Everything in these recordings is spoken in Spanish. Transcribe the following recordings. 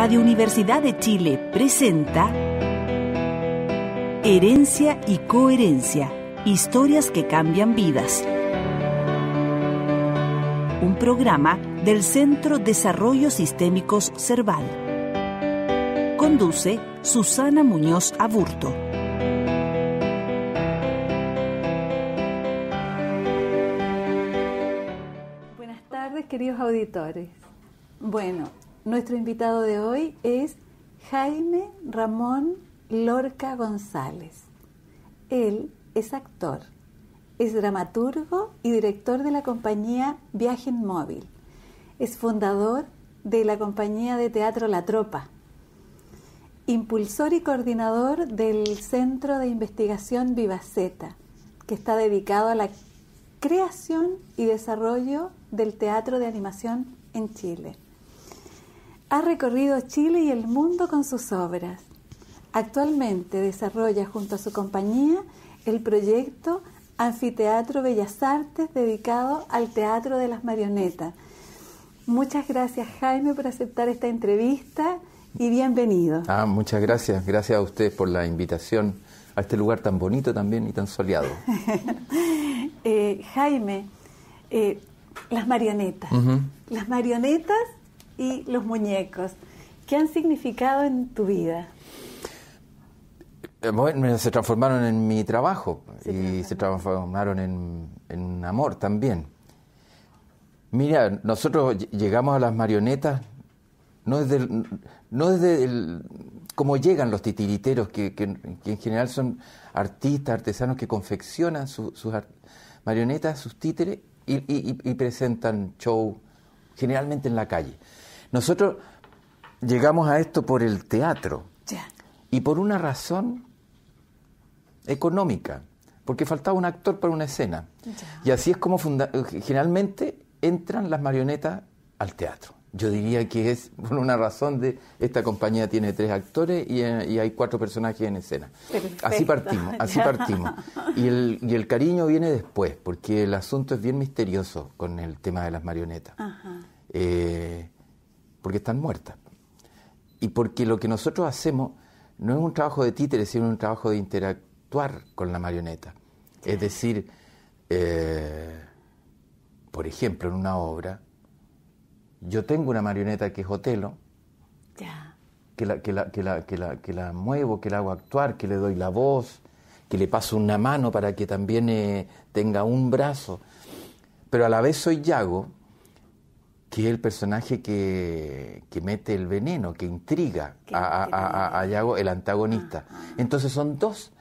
Radio Universidad de Chile presenta Herencia y Coherencia, historias que cambian vidas. Un programa del Centro Desarrollo Sistémicos Cerval. Conduce Susana Muñoz Aburto. Buenas tardes, queridos auditores. Bueno, nuestro invitado de hoy es Jaime Ramón Lorca González. Él es actor, es dramaturgo y director de la compañía Viaje Móvil. Es fundador de la compañía de teatro La Tropa, impulsor y coordinador del Centro de Investigación Vivaceta, que está dedicado a la creación y desarrollo del teatro de animación en Chile ha recorrido Chile y el mundo con sus obras. Actualmente desarrolla junto a su compañía el proyecto Anfiteatro Bellas Artes dedicado al Teatro de las Marionetas. Muchas gracias Jaime por aceptar esta entrevista y bienvenido. Ah, muchas gracias. Gracias a ustedes por la invitación a este lugar tan bonito también y tan soleado. Eh, Jaime, eh, las marionetas. Las marionetas y los muñecos. ¿Qué han significado en tu vida? Eh, bueno, se transformaron en mi trabajo y se transformaron en, en, amor también. Mira, nosotros llegamos a las marionetas no desde, el, no desde llegan los titiriteros, que, en general son artistas, artesanos que confeccionan sus marionetas, sus títeres y presentan show generalmente en la calle. Nosotros llegamos a esto por el teatro y por una razón económica, porque faltaba un actor para una escena. Y así es como generalmente entran las marionetas al teatro. Yo diría que es por una razón de esta compañía tiene tres actores y, hay cuatro personajes en escena. Así partimos, así partimos. Y el, cariño viene después, porque el asunto es bien misterioso con el tema de las marionetas. Ajá. Eh, porque están muertas. Y porque lo que nosotros hacemos no es un trabajo de títere, sino un trabajo de interactuar con la marioneta. Es decir, eh, por ejemplo, en una obra, yo tengo una marioneta que es Otelo, que, la, que, la, muevo, que la hago actuar, que le doy la voz, que le paso una mano para que también eh, tenga un brazo. Pero a la vez soy Yago, que es el personaje que, mete el veneno, que intriga a, Yago, el antagonista. Ah, ah. Entonces son dos.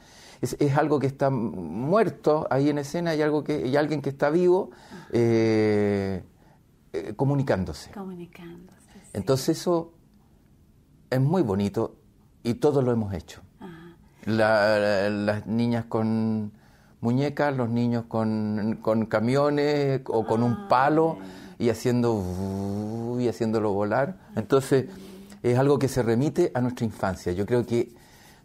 Es, algo que está muerto ahí en escena y, algo que, y alguien que está vivo ah. eh, eh, comunicándose. Entonces eso es muy bonito y todos lo hemos hecho. las niñas con muñecas, los niños con, con camiones o con un palo y haciendo y haciéndolo volar. Entonces es algo que se remite a nuestra infancia. Yo creo que,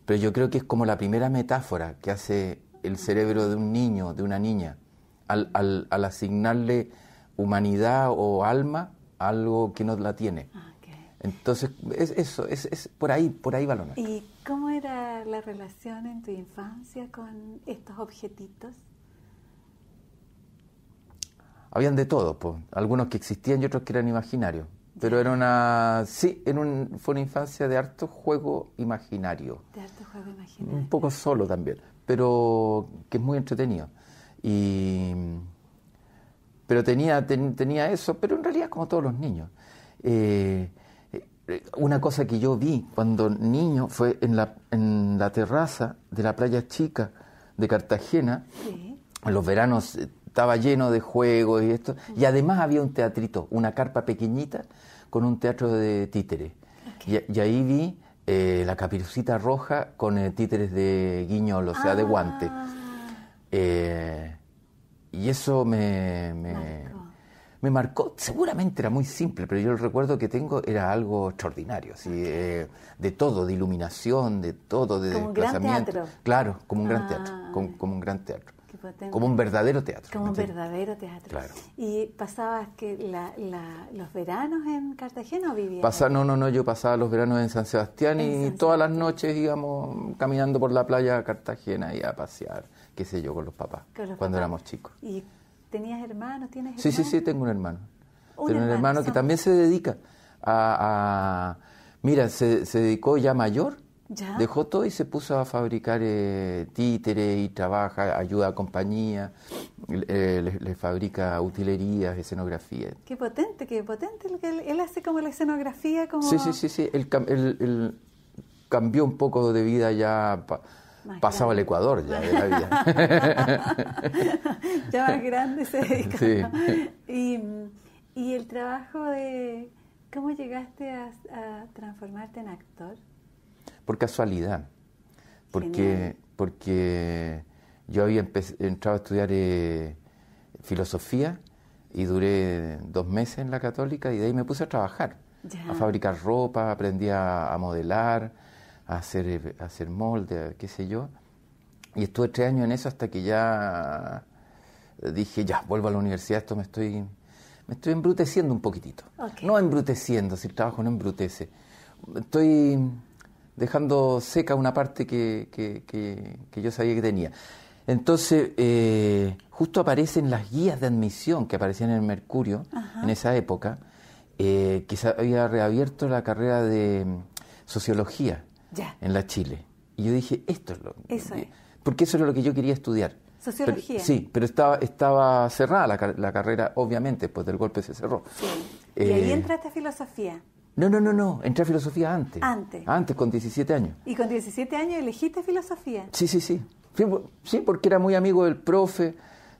pero yo creo que es como la primera metáfora que hace el cerebro de un niño, de una niña, al, al, asignarle humanidad o alma a algo que no la tiene. Ah, Entonces, es eso, es, es, por ahí, por ahí va ¿Y cómo era la relación en tu infancia con estos objetitos? habían de todo, pues. algunos que existían y otros que eran imaginarios. Pero era una, sí, un, fue una infancia de harto juego imaginario. De harto juego imaginario. Un poco solo también, pero que es muy entretenido. Y, pero tenía, tenía eso, pero en realidad como todos los niños. Eh, eh, una cosa que yo vi cuando niño fue en la, terraza de la playa chica de Cartagena, en los veranos eh, estaba lleno de juegos y esto. Y además había un teatrito, una carpa pequeñita con un teatro de títeres. Y, ahí vi eh, la capirucita roja con eh, títeres de guiñol, o sea, de guante. Ah. Eh, y eso me, me, marcó. Seguramente era muy simple, pero yo el recuerdo que tengo era algo extraordinario, de todo, de iluminación, de todo, de como desplazamiento. teatro. Claro, como un gran ah. teatro, como un gran teatro como un verdadero teatro. Como un verdadero teatro. Claro. ¿Y pasabas que los veranos en Cartagena o vivías? no, no, no, yo pasaba los veranos en San Sebastián y todas las noches íbamos caminando por la playa a Cartagena y a pasear, qué sé yo, con los papás, cuando éramos chicos. ¿Y tenías hermanos? ¿Tienes Sí, sí, sí, tengo un hermano. tengo un hermano que también se dedica a... mira, se, se dedicó ya mayor Dejó todo y se puso a fabricar eh, títeres y trabaja, ayuda a compañía, eh, le, fabrica utilerías, escenografía. Qué potente, qué potente. Él, hace como la escenografía. Como... Sí, sí, sí, sí. Él, cambió un poco de vida ya. pasaba al Ecuador ya de la vida. ya más grande se Y, el trabajo de. ¿Cómo llegaste a transformarte en actor? por casualidad, porque, porque yo había entrado a estudiar eh, filosofía y duré dos meses en la católica y de ahí me puse a trabajar, a fabricar ropa, aprendí a, modelar, a hacer, eh, hacer molde, qué sé yo. Y estuve tres años en eso hasta que ya dije, ya, vuelvo a la universidad, esto me estoy, me estoy embruteciendo un poquitito. No embruteciendo, si el trabajo no embrutece. Estoy dejando seca una parte que, que, que, yo sabía que tenía. Entonces, eh, justo aparecen las guías de admisión que aparecían en el Mercurio en esa época, eh, que se había reabierto la carrera de mm, sociología en la Chile. Y yo dije, esto es lo Porque eso era lo que yo quería estudiar. Sociología. sí, pero estaba, estaba cerrada la, la, carrera, obviamente, pues del golpe se cerró. Y eh, ahí entra esta filosofía. No, no, no, no. Entré a filosofía antes. Antes. Antes, con 17 años. ¿Y con 17 años elegiste filosofía? Sí, sí, sí. Sí, porque era muy amigo del profe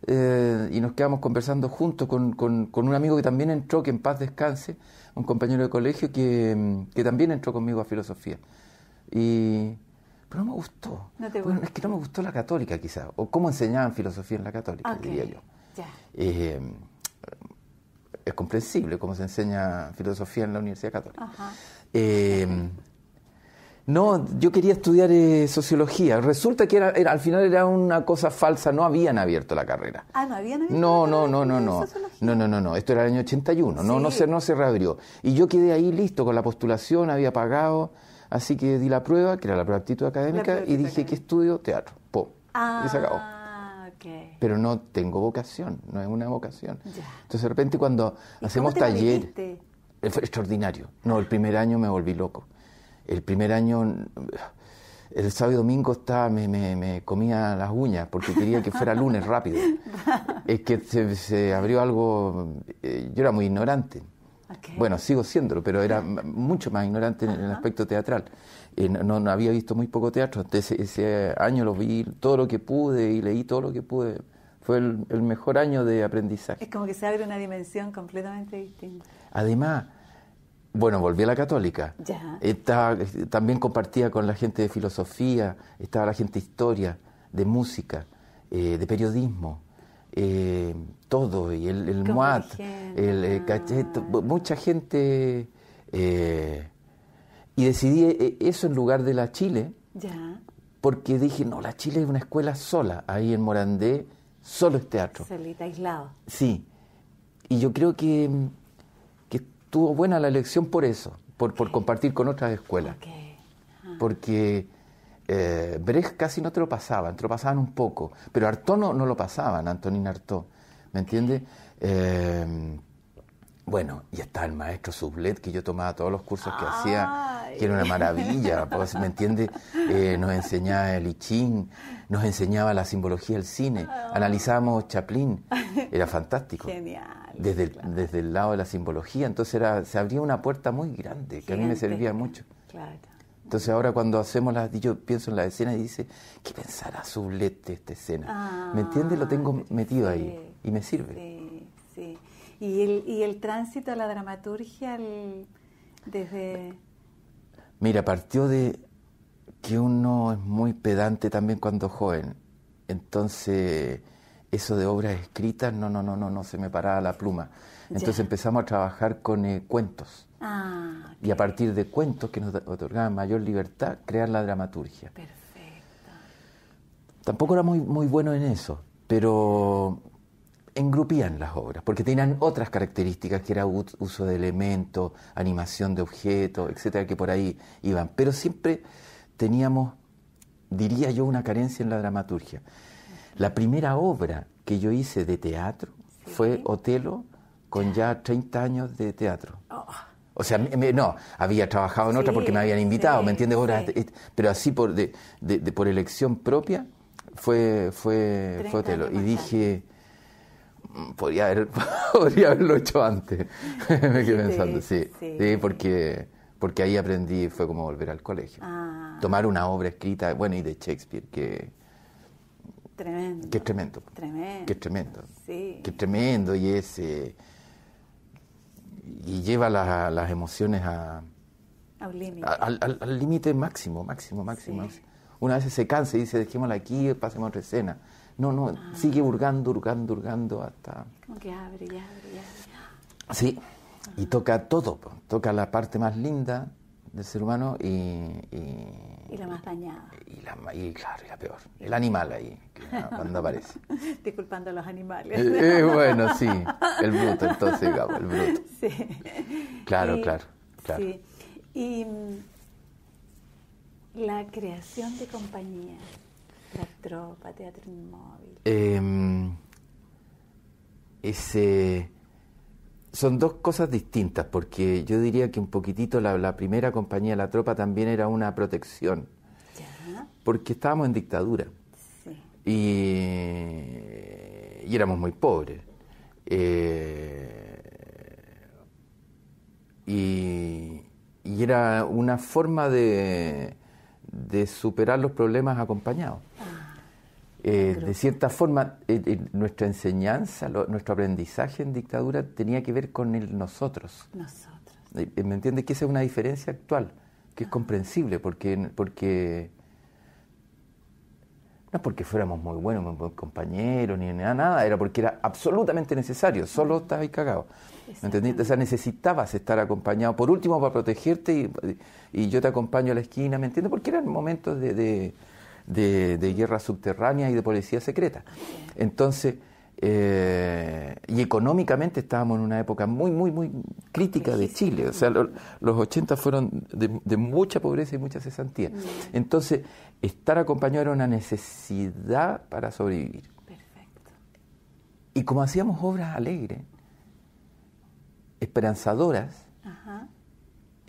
eh, y nos quedamos conversando juntos con, con, un amigo que también entró, que en paz descanse, un compañero de colegio que, mm, también entró conmigo a filosofía. Y, pero no me gustó. No te es que no me gustó la católica, quizás, o cómo enseñaban filosofía en la católica, diría yo. Ya. Eh, es comprensible, cómo se enseña filosofía en la Universidad Católica. Eh, no, yo quería estudiar eh, sociología. Resulta que al final era una cosa falsa, no habían abierto la carrera. Ah, no habían abierto no, la no, carrera. No, no, no, no. No, no, no, Esto era el año 81, no, no, se, no se reabrió. Y yo quedé ahí listo con la postulación, había pagado, así que di la prueba, que era la prueba de aptitud académica, y dije que estudio teatro. Y se ah. acabó. Pero no tengo vocación, no es una vocación. Entonces de repente cuando hacemos taller... Eh, fue extraordinario. No, el primer año me volví loco. El primer año, el sábado y domingo estaba, me, me, comía las uñas porque quería que fuera lunes rápido. es que se, abrió algo, eh, yo era muy ignorante. Bueno, sigo siéndolo, pero era mucho más ignorante en el aspecto teatral. Eh, no, había visto muy poco teatro. Entonces, ese año lo vi todo lo que pude y leí todo lo que pude. Fue el, mejor año de aprendizaje. Es como que se abre una dimensión completamente distinta. Además, bueno, volví a la católica. Ya. Eh, también compartía con la gente de filosofía, estaba la gente de historia, de música, eh, de periodismo, todo, y el, el el, ah. mucha gente y decidí eh, eh, eso en lugar de la Chile, porque dije, no, la Chile es una escuela sola, ahí en Morandé solo es teatro. Solita, aislado. Sí, y yo creo que, que estuvo buena la elección por eso, por, compartir con otras escuelas. ¿Por qué? Ah. Porque eh, casi no te lo pasaban, te lo pasaban un poco, pero Artaud no, lo pasaban, Antonín Artaud, ¿me entiendes? Eh, bueno, y está el maestro Sublet, que yo tomaba todos los cursos que hacía, que era una maravilla, pues, ¿me entiende? Eh, nos enseñaba el I nos enseñaba la simbología del cine, ah. analizábamos Chaplin, era fantástico. Genial. Desde, el, desde el lado de la simbología, entonces era, se abría una puerta muy grande, que a mí me servía mucho. Claro. Entonces ahora cuando hacemos las, yo pienso en la escena y dice, ¿qué pensará Sublet de esta escena? ¿Me entiende? Lo tengo ah, metido ahí y me sirve. ¿Y el, y el tránsito a la dramaturgia desde...? Mira, partió de que uno es muy pedante también cuando joven. Entonces, eso de obras escritas, no, no, no, no, no se me paraba la pluma. Entonces empezamos a trabajar con eh, cuentos. Ah, Y a partir de cuentos que nos otorgaban mayor libertad, crear la dramaturgia. Perfecto. Tampoco era muy, muy bueno en eso, pero engrupían las obras, porque tenían otras características, que era uso de elementos, animación de objetos, etcétera, que por ahí iban. Pero siempre teníamos, diría yo, una carencia en la dramaturgia. La primera obra que yo hice de teatro fue Otelo, con ya 30 años de teatro. Oh. O sea, no, había trabajado en otra porque me habían invitado, ¿me entiendes? Pero así por, de, por elección propia fue, fue, fue Otelo. Y dije podría, haber, haberlo hecho antes. Me quedé pensando, sí. Sí, porque, ahí aprendí, fue como volver al colegio. Ah. Tomar una obra escrita, bueno, y de Shakespeare, que... Tremendo. Que es tremendo. Que es tremendo. Que es tremendo y es... Eh, y lleva las emociones a... al límite máximo, máximo, máximo. Una vez se cansa y dice, dejémosla aquí, pasemos a otra escena. No, no, sigue hurgando, hurgando, hurgando hasta... Como que abre y abre y abre. Sí, y toca todo, toca la parte más linda del ser humano y... Y, la más dañada. Y, la, y claro, y la peor, el animal ahí, cuando aparece. Disculpando a los animales. Eh, eh, bueno, sí, el bruto, entonces digamos, el bruto. Sí. Claro, claro, claro. Sí. Y mm, la creación de compañías. La tropa, teatro inmóvil. Em, ese, son dos cosas distintas, porque yo diría que un poquitito la, primera compañía, la tropa, también era una protección. Porque estábamos en dictadura. Y, éramos muy pobres. Eh, y, era una forma de superar los problemas acompañados. Eh, ah, de cierta forma, eh, eh, nuestra enseñanza, nuestro aprendizaje en dictadura tenía que ver con el nosotros. Nosotros. ¿Me entiendes? Que esa es una diferencia actual, que es ah. comprensible, porque, porque no es porque fuéramos muy buenos, compañeros, ni nada, nada, era porque era absolutamente necesario, solo estabas ahí cagado. ¿Entendiste? O sea, necesitabas estar acompañado, por último, para protegerte y, yo te acompaño a la esquina, ¿me entiendes? Porque eran momentos de de, guerras guerra y de policía secreta. Entonces, eh, y económicamente estábamos en una época muy, muy, muy crítica de Chile. O sea, los 80 fueron de, mucha pobreza y mucha cesantía. Mm. Entonces, estar acompañado era una necesidad para sobrevivir. Perfecto. Y como hacíamos obras alegres, esperanzadoras, Ajá.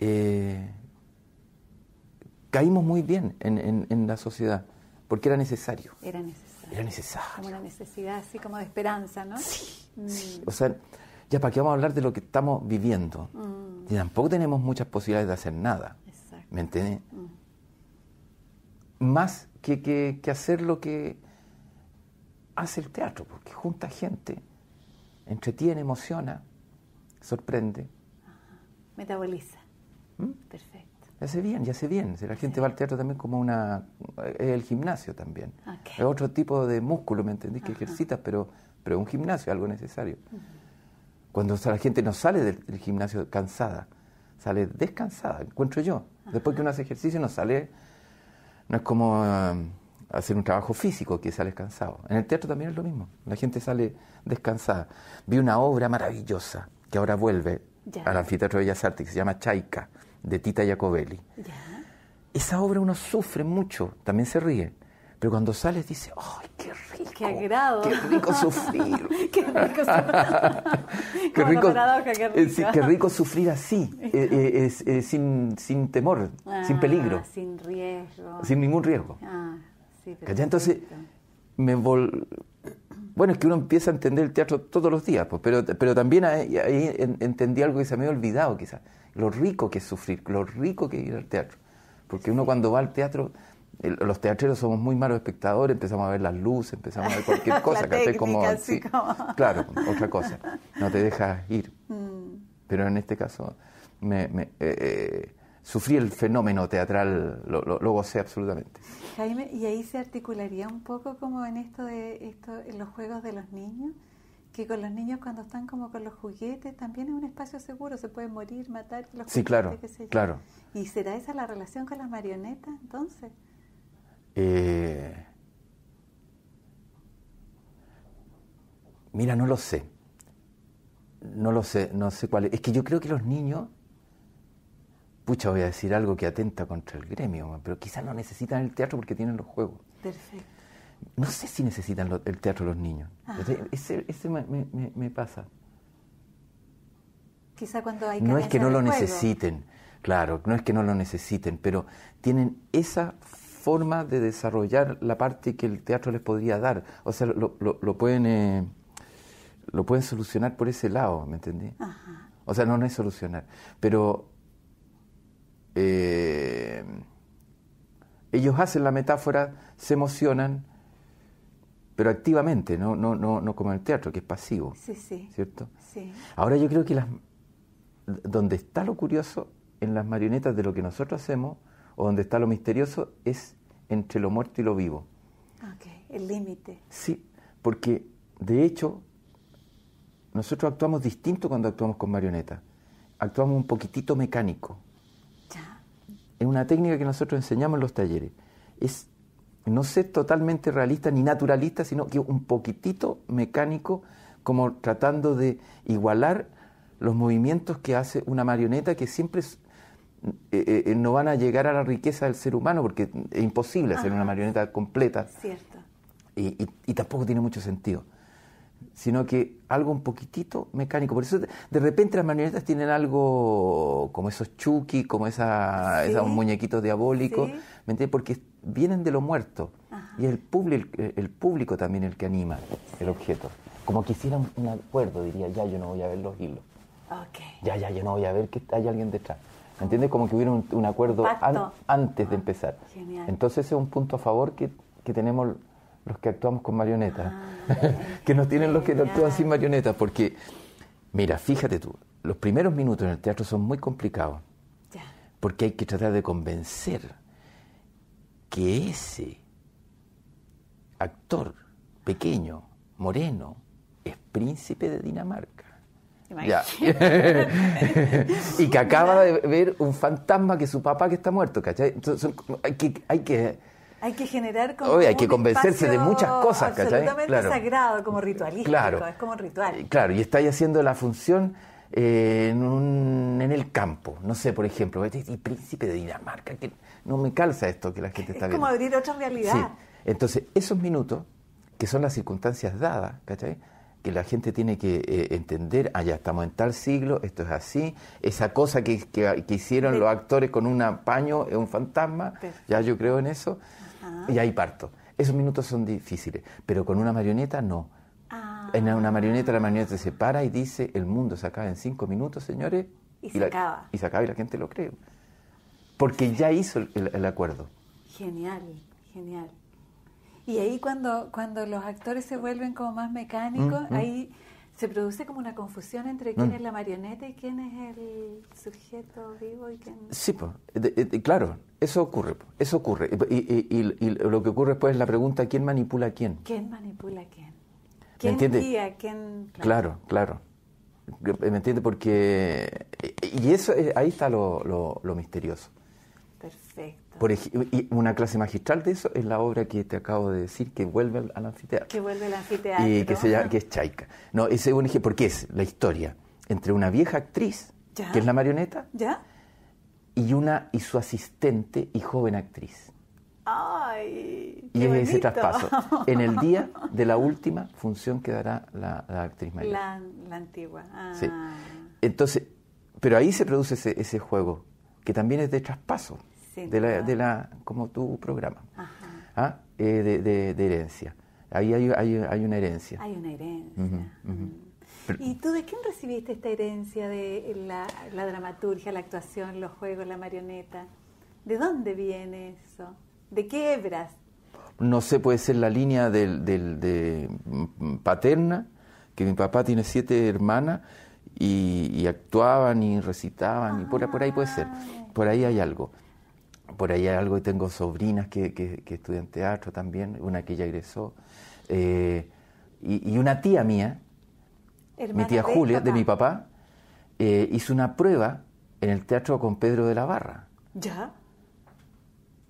Eh, caímos muy bien en, la sociedad, porque era necesario. Era necesario. Era necesario. Como una necesidad así como de esperanza, ¿no? Mm. Sí. O sea, ya para qué vamos a hablar de lo que estamos viviendo. Mm. Y tampoco tenemos muchas posibilidades de hacer nada. Exacto. ¿Me entiendes? Mm. Más que, hacer lo que hace el teatro, porque junta gente, entretiene, emociona, sorprende. Metaboliza. Perfecto. Ya hace bien, ya hace bien. la gente va al teatro también como una... Es eh, el gimnasio también. Es otro tipo de músculo, ¿me entendés? Que ejercitas, pero, pero un gimnasio, algo necesario. Cuando la gente no sale del, gimnasio cansada, sale descansada, encuentro yo. Después que uno hace ejercicio no sale... No es como... Um, hacer un trabajo físico que sale cansado. En el teatro también es lo mismo. La gente sale descansada. Vi una obra maravillosa que ahora vuelve al Anfiteatro de Bellas Artes que se llama Chaica de Tita Jacobelli. Esa obra uno sufre mucho, también se ríe, pero cuando sales dice, ¡ay, qué rico! ¡Qué agrado! ¡Qué rico sufrir! ¡Qué rico sufrir! qué, eh, rico, qué, rico. sufrir así, eh, eh, sin, temor, sin ah, peligro. Sin riesgo. Sin ningún riesgo. Ah, sí, Entonces, me vol bueno, es que uno empieza a entender el teatro todos los días, pues, pero, pero también ahí, entendí algo que se me había olvidado quizás, lo rico que es sufrir, lo rico que es ir al teatro. Porque uno cuando va al teatro, los teatreros somos muy malos espectadores, empezamos a ver las luces, empezamos a ver cualquier cosa, La como, claro, otra cosa, no te dejas ir. Mm. Pero en este caso, me, me eh, eh, sufrí el fenómeno teatral, lo, lo, absolutamente. Jaime, ¿y ahí se articularía un poco como en esto de esto, en los juegos de los niños? Que con los niños cuando están como con los juguetes también es un espacio seguro, se pueden morir, matar, los Sí, claro, claro. ¿Y será esa la relación con las marionetas entonces? Eh... Mira, no lo sé. No lo sé, no sé cuál es. Es que yo creo que los niños pucha, voy a decir algo que atenta contra el gremio, pero quizás no necesitan el teatro porque tienen los juegos. Perfecto. No sé si necesitan el teatro los niños. Ah. ese, ese me, pasa. Quizá cuando hay que... No es que no lo necesiten, claro, no es que no lo necesiten, pero tienen esa forma de desarrollar la parte que el teatro les podría dar. O sea, lo, pueden eh, lo pueden solucionar por ese lado, ¿me entendí? O sea, no, no es solucionar, pero eh, ellos hacen la metáfora, se emocionan, pero activamente, no, no, no, no como en el teatro, que es pasivo. Sí, ¿Cierto? Sí. Ahora yo creo que las, donde está lo curioso en las marionetas de lo que nosotros hacemos, o donde está lo misterioso, es entre lo muerto y lo vivo. el límite. Sí, porque de hecho nosotros actuamos distinto cuando actuamos con marionetas. Actuamos un poquitito mecánico es una técnica que nosotros enseñamos en los talleres. Es no ser totalmente realista ni naturalista, sino que un poquitito mecánico, como tratando de igualar los movimientos que hace una marioneta que siempre eh, eh, eh, no van a llegar a la riqueza del ser humano, porque es imposible hacer una marioneta completa. Cierto. y, tampoco tiene mucho sentido sino que algo un poquitito mecánico. Por eso de repente las marionetas tienen algo como esos chuki, como esa, esos muñequitos diabólicos, ¿me entiendes? Porque vienen de lo muerto. Y es el, público, el, público también el que anima el objeto. Como que hiciera un acuerdo, diría, ya yo no voy a ver los hilos. Okay. Ya, ya, yo no voy a ver que hay alguien detrás. ¿Me entiendes? Como que hubiera un, acuerdo antes de ah, empezar. Entonces es un punto a favor que, que tenemos los que actuamos con marionetas, ah, que no tienen los que actúan sin marionetas, porque, mira, fíjate tú, los primeros minutos en el teatro son muy complicados, porque hay que tratar de convencer que ese actor pequeño, moreno, es príncipe de Dinamarca. y que acaba de ver un fantasma que su papá que está muerto, ¿cachai? Entonces, hay que, hay que hay que generar como. hay que convencerse de muchas cosas, absolutamente absolutamente sagrado, como ritualístico, claro. es como ritual. Eh, claro, y estáis haciendo la función eh, en, el campo, no sé, por ejemplo, y este príncipe de Dinamarca, que no me calza esto que la gente está viendo. Es como abrir otra realidad. Sí. Entonces, esos minutos, que son las circunstancias dadas, ¿cachai? que la gente tiene que eh, entender, allá ah, estamos en tal siglo, esto es así, esa cosa que, hicieron los actores con un paño es un fantasma, ya yo creo en eso y ahí parto. Esos minutos son difíciles, pero con una marioneta no. Ah. En una marioneta la marioneta se para y dice, el mundo se acaba en cinco minutos, señores. Y, se acaba. Y se acaba y la gente lo cree. Porque ya hizo el, acuerdo. Genial, genial. Y ahí cuando, cuando los actores se vuelven como más mecánicos, ahí se produce como una confusión entre mm. quién es la marioneta y quién es el sujeto vivo y quién... Sí, claro, eso ocurre, eso ocurre. Y, lo que ocurre después es la pregunta, ¿quién manipula a quién? ¿Quién manipula a quién? ¿Quién entiende? ¿Quién...? Claro, claro. ¿Me entiende? Porque... Y eso, ahí está lo, lo misterioso. Perfecto. Por y una clase magistral de eso es la obra que te acabo de decir, que vuelve al anfiteatro. Que vuelve al anfiteatro. Y que, se llama, que es Chaika No, ese es un porque es la historia entre una vieja actriz, que es la marioneta, y una y su asistente y joven actriz. Ay, y es ese traspaso. En el día de la última función que dará la, actriz mayor. La, antigua. Ah. Sí. Entonces, pero ahí se produce ese juego, que también es de traspaso de, la, de, la, como tu programa, ah, eh, de, herencia. Ahí hay, hay, una herencia. Hay una herencia. Mm. ¿Y tú de quién recibiste esta herencia de la, dramaturgia, la actuación, los juegos, la marioneta? ¿De dónde viene eso? ¿De qué hebras? No sé, puede ser la línea del, del, de paterna, que mi papá tiene siete hermanas y, actuaban y recitaban, y por, por, ahí puede ser, ah. por ahí hay algo por ahí hay algo, tengo sobrinas que, estudian teatro también, una que ya egresó, eh, y, una tía mía, mi tía Julia, de mi papá, eh, hizo una prueba en el teatro con Pedro de la Barra. ¿Ya?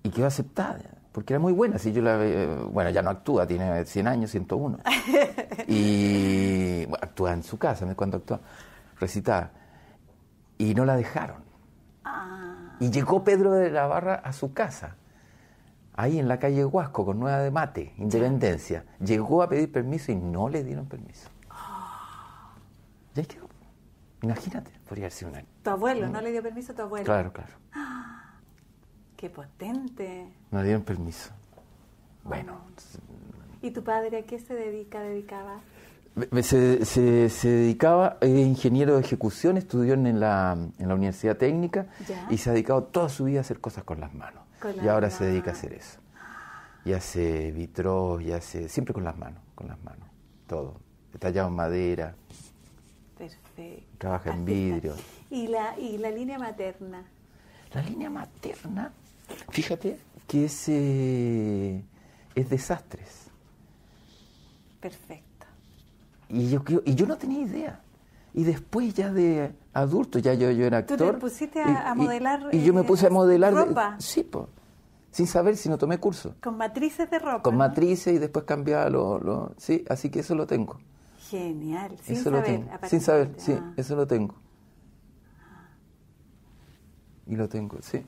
Y quedó aceptada, porque era muy buena. Si yo la, eh, bueno, ya no actúa, tiene 100 años, 101. y actúa en su casa, me cuando actúa, recitaba. Y no la dejaron. Ah y llegó Pedro de la Barra a su casa, ahí en la calle Huasco, con Nueva de Mate, Independencia. Llegó a pedir permiso y no le dieron permiso. Ya quedó. Imagínate, podría haber sido año. Tu abuelo, no le dio permiso a tu abuelo. Claro, claro. ¡Qué potente! No le dieron permiso. Bueno. ¿Y tu padre a qué se dedica, dedicaba? Se, dedicaba, es ingeniero de ejecución, estudió en la, Universidad Técnica y se ha dedicado toda su vida a hacer cosas con las manos. y ahora se dedica a hacer eso. Y hace vitros, y hace. siempre con las manos, con las manos. Todo. Tallado en madera. Perfecto. Trabaja en vidrio. ¿Y la, línea materna? La línea materna, fíjate que es, eh, es desastres. Perfecto. Y yo, y yo no tenía idea. Y después ya de adulto, ya yo, yo era actor. ¿Tú te pusiste a, modelar? Y, y, yo me eh, puse a modelar. Eh, ¿Ropa? Sí, Sin saber si no tomé curso. Con matrices de ropa. Con matrices y después cambiaba lo, Sí, así que eso lo tengo. Genial. Sin eso lo tengo. Sin saber, sí, ah. eso lo tengo. Y lo tengo, sí.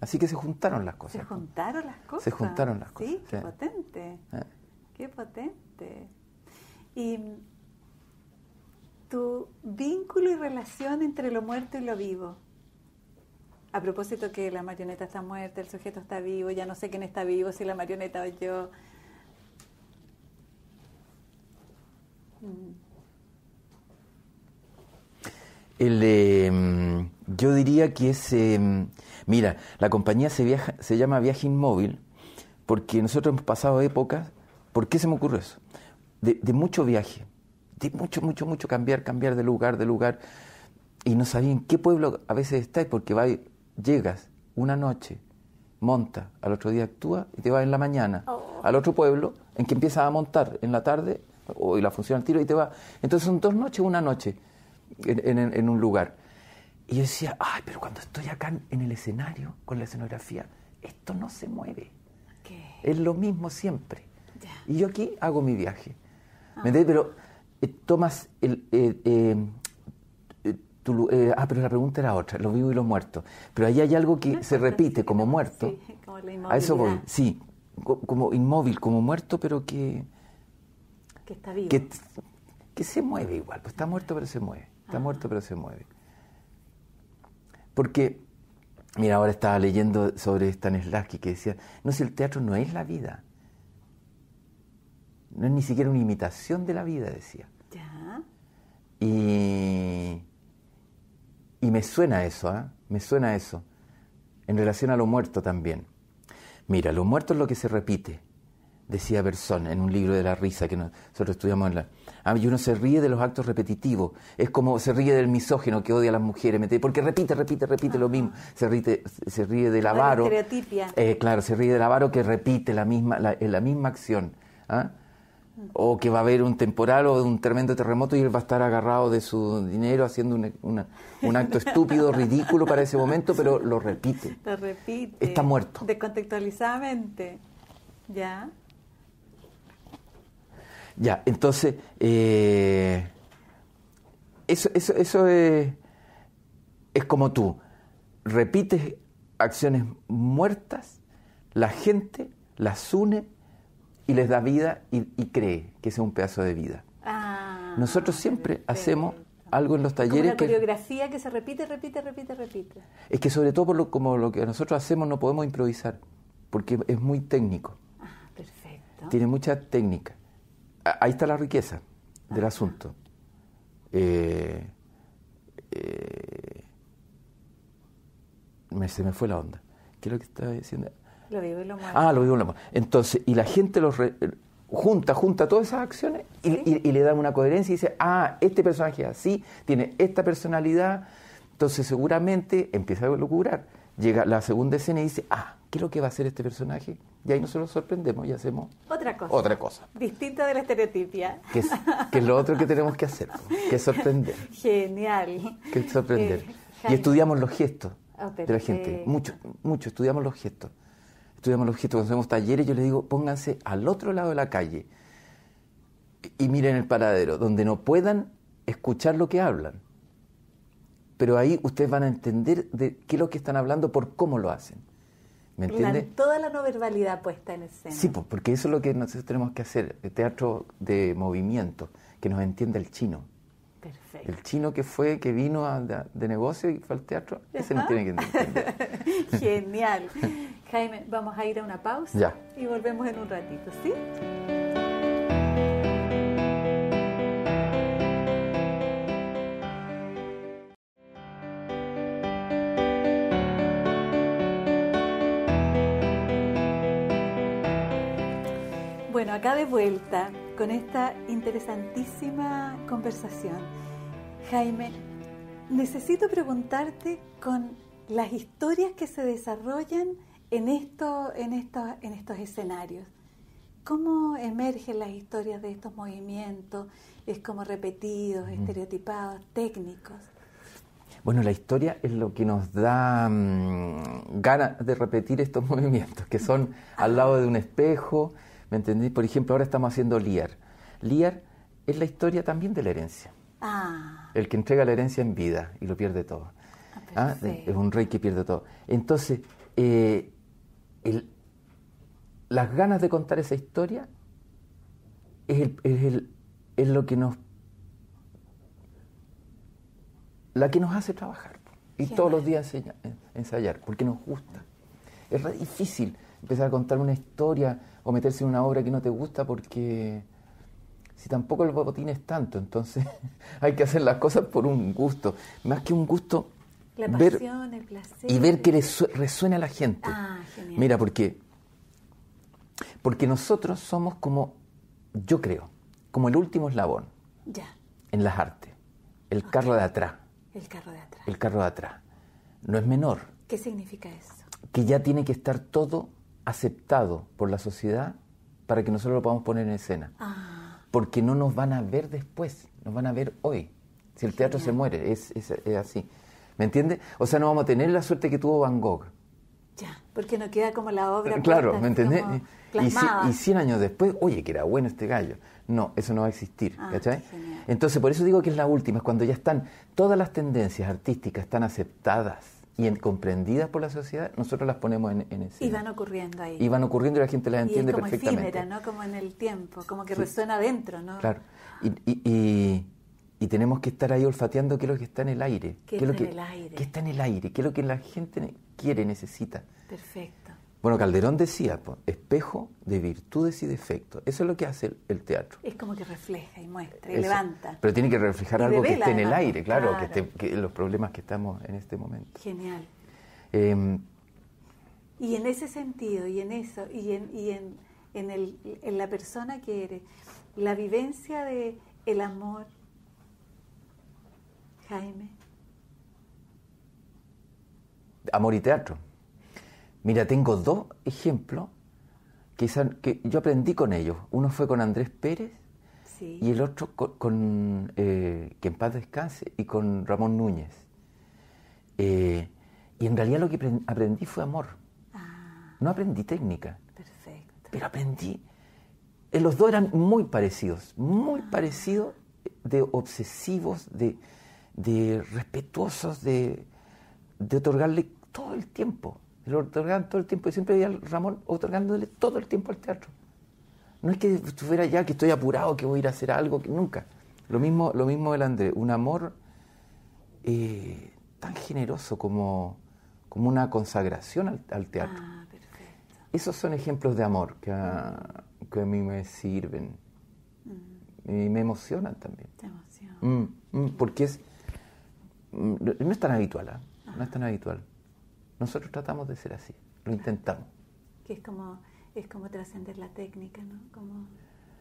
Así que se juntaron las cosas. Se juntaron las cosas. Se juntaron las cosas. Sí, qué potente. Ah. Qué potente. Y tu vínculo y relación entre lo muerto y lo vivo. A propósito que la marioneta está muerta, el sujeto está vivo, ya no sé quién está vivo, si la marioneta o yo. Mm. El, em, yo diría que es, em, mira, la compañía se, viaja, se llama Viaje Inmóvil porque nosotros hemos pasado épocas. ¿Por qué se me ocurre eso? de mucho viaje mucho, mucho, mucho cambiar, cambiar de lugar, de lugar, y no sabía en qué pueblo a veces estáis porque va, llegas una noche, monta, al otro día actúa y te vas en la mañana oh. al otro pueblo, en que empiezas a montar en la tarde, o, y la función al tiro y te vas. Entonces son dos noches, una noche en, un lugar. Y yo decía, ay, pero cuando estoy acá en el escenario, con la escenografía, esto no se mueve. Es lo mismo siempre. Y yo aquí hago mi viaje. ¿Me ah. entiendes? Pero eh, tomas el... Eh, eh, eh, ah, pero la pregunta era otra, los vivos y los muertos. Pero ahí hay algo que se repite como muerto. A eso voy, sí, como inmóvil, como muerto, pero que... Que está vivo. Que, se mueve igual, pues está muerto pero se mueve, está ah. muerto pero se mueve. Porque, mira, ahora estaba leyendo sobre Stanislavski que decía, no, si el teatro no es la vida, no es ni siquiera una imitación de la vida, decía. Ya. Y, y me suena eso, ¿ah? me suena eso, en relación a lo muerto también. Mira, lo muerto es lo que se repite, decía Bersón en un libro de la risa que nosotros estudiamos en la... Ah, y uno se ríe de los actos repetitivos, es como se ríe del misógeno que odia a las mujeres, porque repite, repite, repite lo mismo, se ríe, se ríe del avaro. eh, claro, se ríe del avaro que repite la misma, la, la misma acción. ¿ah? o que va a haber un temporal o un tremendo terremoto y él va a estar agarrado de su dinero haciendo un acto estúpido, ridículo para ese momento, pero lo repite. Lo repite. Está muerto. Descontextualizadamente. Ya. Ya, entonces, eh, eso, eso, eso es, es como tú. Repites acciones muertas, la gente las une y les da vida y, cree que es un pedazo de vida. Ah, nosotros siempre hacemos algo en los talleres. una coreografía que se repite, repite, repite, repite. Es que sobre todo por lo, como lo que nosotros hacemos no podemos improvisar, porque es muy técnico. Ah, perfecto. Tiene mucha técnica. Ahí está la riqueza del ah. asunto. Eh, eh, se me fue la onda. ¿Qué es lo que estaba diciendo? Lo vivo y lo muero. Ah, lo vivo y lo muero. Entonces, y la gente los eh, junta, junta todas esas acciones y, le dan una coherencia y dice, ah, este personaje es así, tiene esta personalidad. Entonces, seguramente empieza a locurar. Llega la segunda escena y dice, ah, ¿qué es lo que va a hacer este personaje? Y ahí nosotros sorprendemos y hacemos otra cosa. Otra cosa. Distinto de la estereotipia. Que es, lo otro que tenemos que hacer, que sorprender. Genial. Que es sorprender. Eh, y estudiamos los gestos ah, de la gente. mucho, mucho, estudiamos los gestos estudiamos gestos cuando hacemos talleres, yo les digo, pónganse al otro lado de la calle y miren el paradero, donde no puedan escuchar lo que hablan. Pero ahí ustedes van a entender de qué es lo que están hablando por cómo lo hacen. ¿Me entiende? Toda la no verbalidad puesta en escena. Sí, pues, porque eso es lo que nosotros tenemos que hacer, el teatro de movimiento, que nos entienda el chino. Perfecto. El chino que fue, que vino de, negocio y fue al teatro, ese no tiene que entender. Genial. Jaime, vamos a ir a una pausa y volvemos en un ratito, ¿sí? Bueno, acá de vuelta con esta interesantísima conversación. Jaime, necesito preguntarte con las historias que se desarrollan en, esto, en, en estos escenarios, ¿cómo emergen las historias de estos movimientos? Es como repetidos, estereotipados, técnicos. Bueno, la historia es lo que nos da mm, ganas de repetir estos movimientos, que son al lado de un espejo, ¿me entendí? Por ejemplo, ahora estamos haciendo Lier. Lier es la historia también de la herencia. Ah. El que entrega la herencia en vida y lo pierde todo. Ah, ah es un rey que pierde todo. Entonces, eh, las ganas de contar esa historia es, es, lo que nos la que nos hace trabajar y todos los días eh, ensayar, porque nos gusta. Es difícil empezar a contar una historia o meterse en una obra que no te gusta porque si tampoco el botín es tanto, entonces hay que hacer las cosas por un gusto. Más que un gusto, pasión, el placer. Y ver que resuena a la gente. Ah, genial. Mira, porque, nosotros somos como, yo creo, como el último eslabón. En las artes. El carro de atrás. El carro de atrás. El carro de atrás. No es menor. ¿Qué significa eso? Que ya tiene que estar todo aceptado por la sociedad para que nosotros lo podamos poner en escena. Ah. Porque no nos van a ver después, nos van a ver hoy. Si el teatro se muere, es, es así. ¿Me entiendes? O sea, no vamos a tener la suerte que tuvo Van Gogh. Ya, porque no queda como la obra. Claro, ¿me entiendes? Y, 100 años después, oye, que era bueno este gallo. No, eso no va a existir, ah, ¿cachai? Entonces, por eso digo que es la última, es cuando ya están todas las tendencias artísticas están aceptadas y comprendidas por la sociedad, nosotros las ponemos en, en Y van ocurriendo ahí. Y van ocurriendo y la gente las entiende y como perfectamente. ¿no? Como en el tiempo, como que resuena adentro, ¿no? Claro. y y tenemos que estar ahí olfateando qué es lo que está en el aire. ¿Qué, es lo que, está en el aire? ¿Qué es lo que la gente quiere, necesita? Perfecto. Bueno, Calderón decía, pues, espejo de virtudes y defectos. Eso es lo que hace el, teatro. Es como que refleja y muestra y levanta. Pero tiene que reflejar algo que esté en el aire, claro, Que, los problemas que estamos en este momento. Genial. Em, y en ese sentido, y en eso, y en, y en, en, el, en la persona que eres, la vivencia de el amor, Jaime? Amor y teatro. Mira, tengo dos ejemplos que, que yo aprendí con ellos. Uno fue con Andrés Pérez y el otro con, Quien eh, que en paz descanse, y con Ramón Núñez. Eh, y en realidad lo que aprendí fue amor. Ah. no aprendí técnica. Perfecto. Pero aprendí. Eh, los dos eran muy parecidos, muy ah. parecidos, de obsesivos, de, de respetuosos, de, otorgarle todo el tiempo. Le otorgaron todo el tiempo. Y siempre había Ramón otorgándole todo el tiempo al teatro. No es que estuviera ya, que estoy apurado, que voy a ir a hacer algo, que nunca. Lo mismo, lo mismo del André. Un amor eh, tan generoso como, como una consagración al, teatro. Ah, perfecto. Esos son ejemplos de amor que a, mí me sirven. Mm. Y me emocionan también. Te emocionan. Mm, mm, porque es Mm, no es tan habitual, ¿ah? no es tan habitual. Nosotros tratamos de ser así, lo intentamos. Que es como, es como trascender la técnica, ¿no?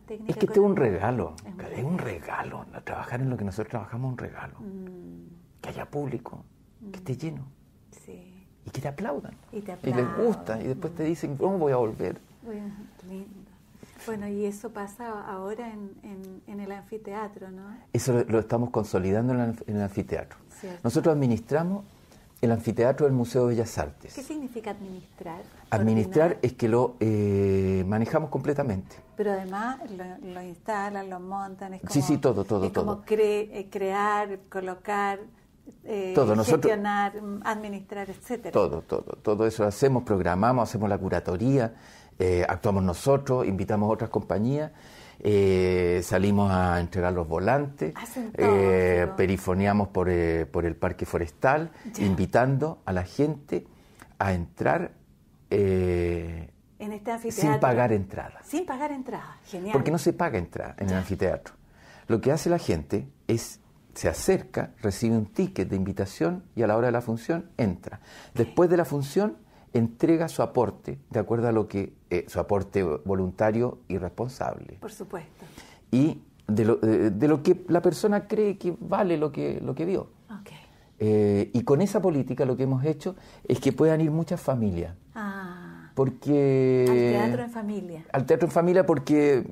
es que esto es un regalo, es, un regalo. Trabajar en lo que nosotros trabajamos es un regalo. Mm. Que haya público, que esté mm. lleno. Sí. Y que te aplaudan. Y, te y les gusta, y después te dicen, ¿cómo voy a volver? Voy a... Bueno, y eso pasa ahora en, el anfiteatro, ¿no? Eso lo, estamos consolidando en el, anfiteatro. Nosotros administramos el anfiteatro del Museo de Bellas Artes. ¿Qué significa administrar? Administrar es que lo eh, manejamos completamente. Pero además lo, instalan, lo montan, es como, todo, como eh, crear, colocar, eh, gestionar, administrar, etcétera. Todo, todo, todo eso hacemos, programamos, hacemos la curatoría eh, actuamos nosotros, invitamos a otras compañías. Eh, salimos a entregar los volantes, eh, perifoneamos por, el parque forestal, invitando a la gente a entrar este sin pagar entrada. Sin pagar entrada, genial. Porque no se paga entrada en el anfiteatro. Lo que hace la gente es se acerca, recibe un ticket de invitación y a la hora de la función entra. Después de la función entrega su aporte, de acuerdo a lo que, eh, su aporte voluntario y responsable. Por supuesto. Y de lo, de, lo, que la persona cree que vale lo que, lo que vio. Okay. Eh, y con esa política lo que hemos hecho es que puedan ir muchas familias. Ah. Porque... Al teatro en familia. Al teatro en familia porque...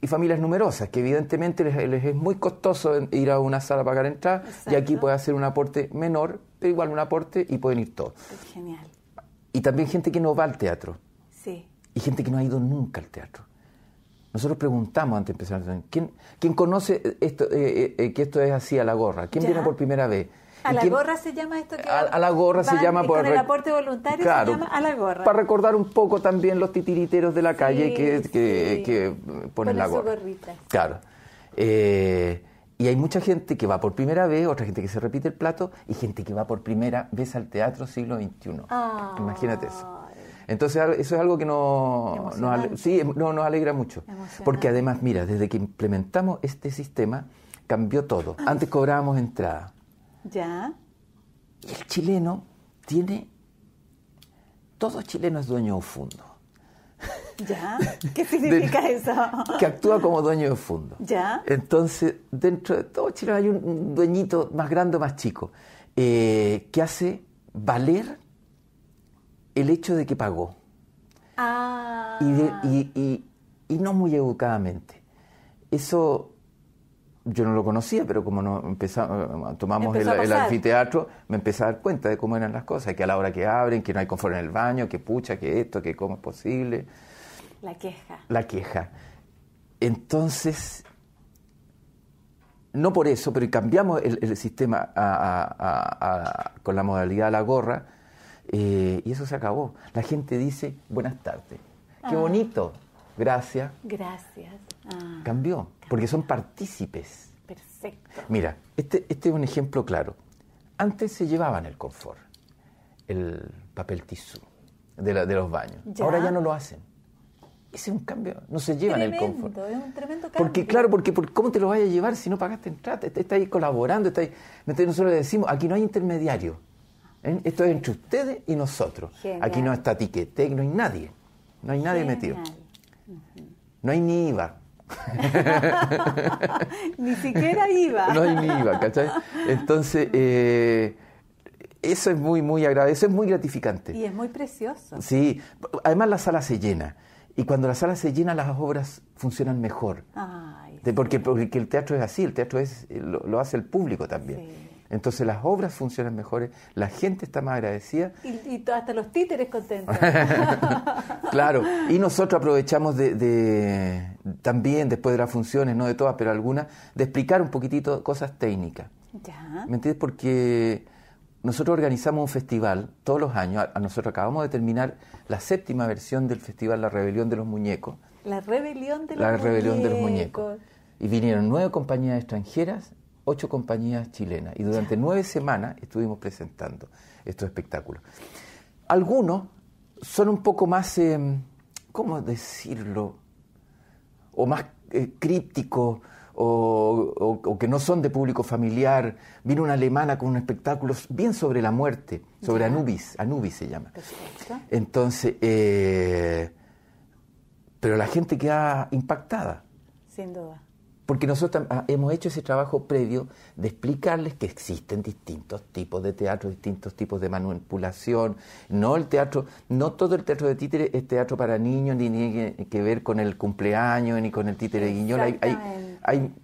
Y familias numerosas, que evidentemente les, es muy costoso ir a una sala para pagar entrada, y aquí puede hacer un aporte menor, pero igual un aporte y pueden ir todos. genial. Y también gente que no va al teatro. Sí. Y gente que no ha ido nunca al teatro. Nosotros preguntamos antes de empezar, ¿quién, quién conoce esto, eh, eh, eh, que esto es así a la gorra? ¿Quién viene por primera vez? A la gorra se llama esto que... A, la gorra se llama... Por, el aporte voluntario claro, a la gorra. Para recordar un poco también los titiriteros de la calle que, que, ponen la gorra. Claro. Y hay mucha gente que va por primera vez, otra gente que se repite el plato y gente que va por primera vez al teatro siglo XXI. Imagínate eso. Entonces eso es algo que no, nos, em, no, nos alegra mucho. Porque además, mira, desde que implementamos este sistema cambió todo. Antes cobrábamos entrada. Ya. Y el chileno tiene... Todo chileno es dueño de un fondo. ¿Ya? ¿Qué significa eso? Que actúa como dueño de fondo. ¿Ya? Entonces, dentro de todo Chile hay un dueñito más grande o más chico eh, que hace valer el hecho de que pagó. Ah. Y, y no muy educadamente. Eso yo no lo conocía, pero como no eh, tomamos el, anfiteatro, me empecé a dar cuenta de cómo eran las cosas, que a la hora que abren, que no hay confort en el baño, que pucha, que esto, que cómo es posible. La queja. La queja. Entonces, no por eso, pero cambiamos el, sistema con la modalidad de la gorra eh, y eso se acabó. La gente dice buenas tardes. Qué bonito. Gracias. Gracias. Ah. cambió, porque son partícipes. Perfecto. Mira, este, este es un ejemplo claro. Antes se llevaban el confort, el papel tisu de, la, de los baños. Ahora ya no lo hacen. Ese es un cambio, no se llevan el confort. Es un tremendo cambio. Porque, claro, porque, ¿cómo te lo vas a llevar si no pagaste entrada? Estás está ahí colaborando, está ahí. Nosotros le decimos, aquí no hay intermediario. ¿eh? Esto es entre ustedes y nosotros. Aquí no está Tiquete, no hay nadie. No hay nadie metido. No hay ni IVA. ni siquiera iba No hay ni IVA, ¿cachai? Entonces, eh, eso es muy, muy agradable, eso es muy gratificante. Y es muy precioso. Sí, además la sala se llena. Y cuando la sala se llena, las obras funcionan mejor. porque, porque el teatro es así, el teatro es lo, hace el público también. Entonces las obras funcionan mejores, ¿eh? la gente está más agradecida. Y, hasta los títeres contentos. claro, y nosotros aprovechamos de, también después de las funciones, no de todas, pero algunas, de explicar un poquitito cosas técnicas. Ya. ¿Me entiendes? Porque nosotros organizamos un festival todos los años, a, nosotros acabamos de terminar la séptima versión del festival La Rebelión de los Muñecos. La Rebelión de los Muñecos. La Rebelión de los Muñecos. Y vinieron nueve compañías extranjeras ocho compañías chilenas y durante nueve semanas estuvimos presentando estos espectáculos. Algunos son un poco más, eh, ¿cómo decirlo? O más eh, O, que no son de público familiar. Vino una alemana con un espectáculo bien sobre la muerte, sobre Anubis, Anubis se llama. Entonces, eh, pero la gente queda impactada. Sin duda porque nosotros ah, hemos hecho ese trabajo previo de explicarles que existen distintos tipos de teatro, distintos tipos de manipulación. No el teatro, no todo el teatro de títeres es teatro para niños, ni tiene que ver con el cumpleaños, ni con el títere de guiñol. Hay, hay, hay,